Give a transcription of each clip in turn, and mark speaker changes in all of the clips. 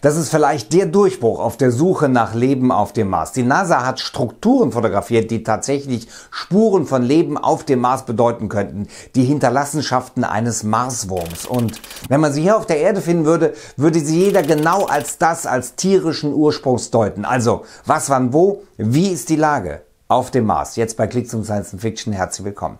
Speaker 1: Das ist vielleicht der Durchbruch auf der Suche nach Leben auf dem Mars. Die NASA hat Strukturen fotografiert, die tatsächlich Spuren von Leben auf dem Mars bedeuten könnten. Die Hinterlassenschaften eines Marswurms. Und wenn man sie hier auf der Erde finden würde, würde sie jeder genau als das, als tierischen Ursprungs deuten. Also, was, wann, wo? Wie ist die Lage auf dem Mars? Jetzt bei Klick zum Science Fiction. Herzlich willkommen.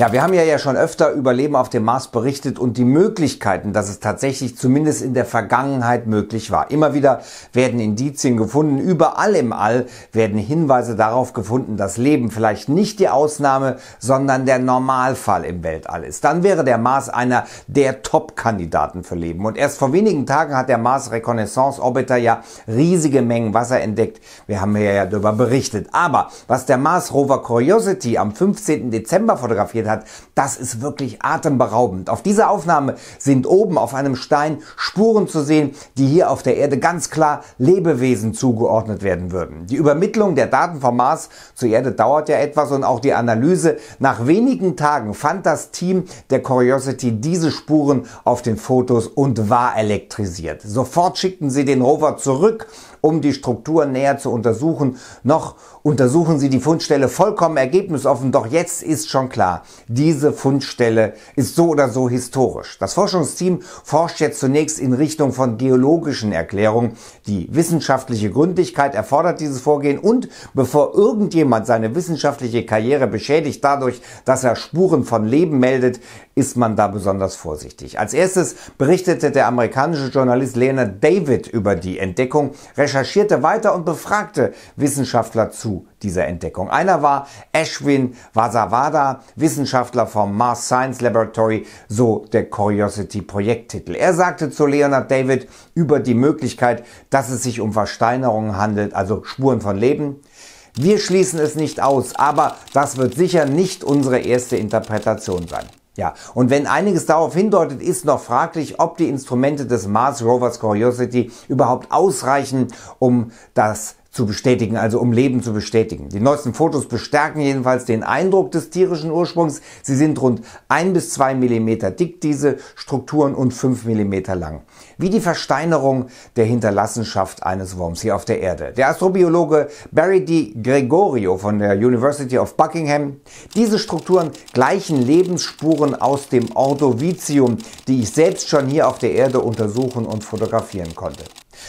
Speaker 1: Ja, wir haben ja, ja schon öfter über Leben auf dem Mars berichtet und die Möglichkeiten, dass es tatsächlich zumindest in der Vergangenheit möglich war. Immer wieder werden Indizien gefunden, überall im All werden Hinweise darauf gefunden, dass Leben vielleicht nicht die Ausnahme, sondern der Normalfall im Weltall ist. Dann wäre der Mars einer der Top-Kandidaten für Leben. Und erst vor wenigen Tagen hat der Mars Reconnaissance Orbiter ja riesige Mengen Wasser entdeckt. Wir haben ja, ja darüber berichtet. Aber was der Mars Rover Curiosity am 15. Dezember fotografiert hat, hat. Das ist wirklich atemberaubend. Auf dieser Aufnahme sind oben auf einem Stein Spuren zu sehen, die hier auf der Erde ganz klar Lebewesen zugeordnet werden würden. Die Übermittlung der Daten vom Mars zur Erde dauert ja etwas und auch die Analyse. Nach wenigen Tagen fand das Team der Curiosity diese Spuren auf den Fotos und war elektrisiert. Sofort schickten sie den Rover zurück um die Struktur näher zu untersuchen. Noch untersuchen sie die Fundstelle vollkommen ergebnisoffen, doch jetzt ist schon klar, diese Fundstelle ist so oder so historisch. Das Forschungsteam forscht jetzt zunächst in Richtung von geologischen Erklärungen. Die wissenschaftliche Gründlichkeit erfordert dieses Vorgehen und bevor irgendjemand seine wissenschaftliche Karriere beschädigt dadurch, dass er Spuren von Leben meldet, ist man da besonders vorsichtig. Als erstes berichtete der amerikanische Journalist Leonard David über die Entdeckung, recherchierte weiter und befragte Wissenschaftler zu dieser Entdeckung. Einer war Ashwin Vasavada, Wissenschaftler vom Mars Science Laboratory, so der Curiosity Projekttitel. Er sagte zu Leonard David über die Möglichkeit, dass es sich um Versteinerungen handelt, also Spuren von Leben. Wir schließen es nicht aus, aber das wird sicher nicht unsere erste Interpretation sein. Ja, und wenn einiges darauf hindeutet, ist noch fraglich, ob die Instrumente des Mars Rovers Curiosity überhaupt ausreichen, um das zu bestätigen, also um Leben zu bestätigen. Die neuesten Fotos bestärken jedenfalls den Eindruck des tierischen Ursprungs. Sie sind rund ein bis zwei Millimeter dick, diese Strukturen, und fünf Millimeter lang. Wie die Versteinerung der Hinterlassenschaft eines Wurms hier auf der Erde. Der Astrobiologe Barry D. Gregorio von der University of Buckingham. Diese Strukturen gleichen Lebensspuren aus dem Ordovizium, die ich selbst schon hier auf der Erde untersuchen und fotografieren konnte.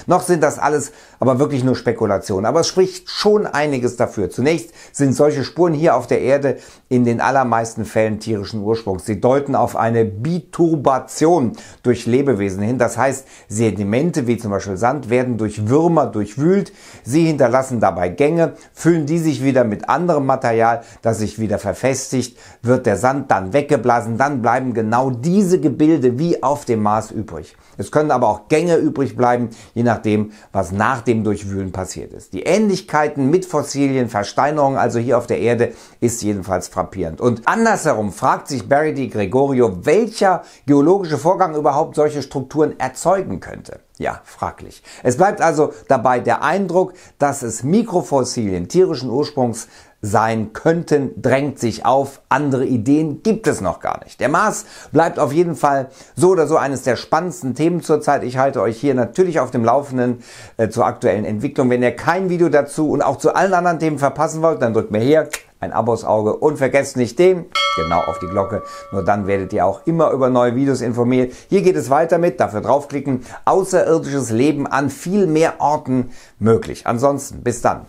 Speaker 1: Noch sind das alles aber wirklich nur Spekulationen, aber es spricht schon einiges dafür. Zunächst sind solche Spuren hier auf der Erde in den allermeisten Fällen tierischen Ursprungs. Sie deuten auf eine Biturbation durch Lebewesen hin. Das heißt, Sedimente wie zum Beispiel Sand werden durch Würmer durchwühlt. Sie hinterlassen dabei Gänge, füllen die sich wieder mit anderem Material, das sich wieder verfestigt, wird der Sand dann weggeblasen, dann bleiben genau diese Gebilde wie auf dem Mars übrig. Es können aber auch Gänge übrig bleiben, je je nachdem, was nach dem Durchwühlen passiert ist. Die Ähnlichkeiten mit Fossilien, Versteinerungen also hier auf der Erde ist jedenfalls frappierend. Und andersherum fragt sich Barry Di Gregorio, welcher geologische Vorgang überhaupt solche Strukturen erzeugen könnte. Ja, fraglich. Es bleibt also dabei der Eindruck, dass es Mikrofossilien tierischen Ursprungs sein könnten, drängt sich auf. Andere Ideen gibt es noch gar nicht. Der Mars bleibt auf jeden Fall so oder so eines der spannendsten Themen zurzeit. Ich halte euch hier natürlich auf dem Laufenden äh, zur aktuellen Entwicklung. Wenn ihr kein Video dazu und auch zu allen anderen Themen verpassen wollt, dann drückt mir hier ein Abos Auge und vergesst nicht den genau auf die Glocke. Nur dann werdet ihr auch immer über neue Videos informiert. Hier geht es weiter mit, dafür draufklicken. Außerirdisches Leben an viel mehr Orten möglich. Ansonsten, bis dann.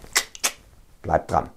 Speaker 1: Bleibt dran.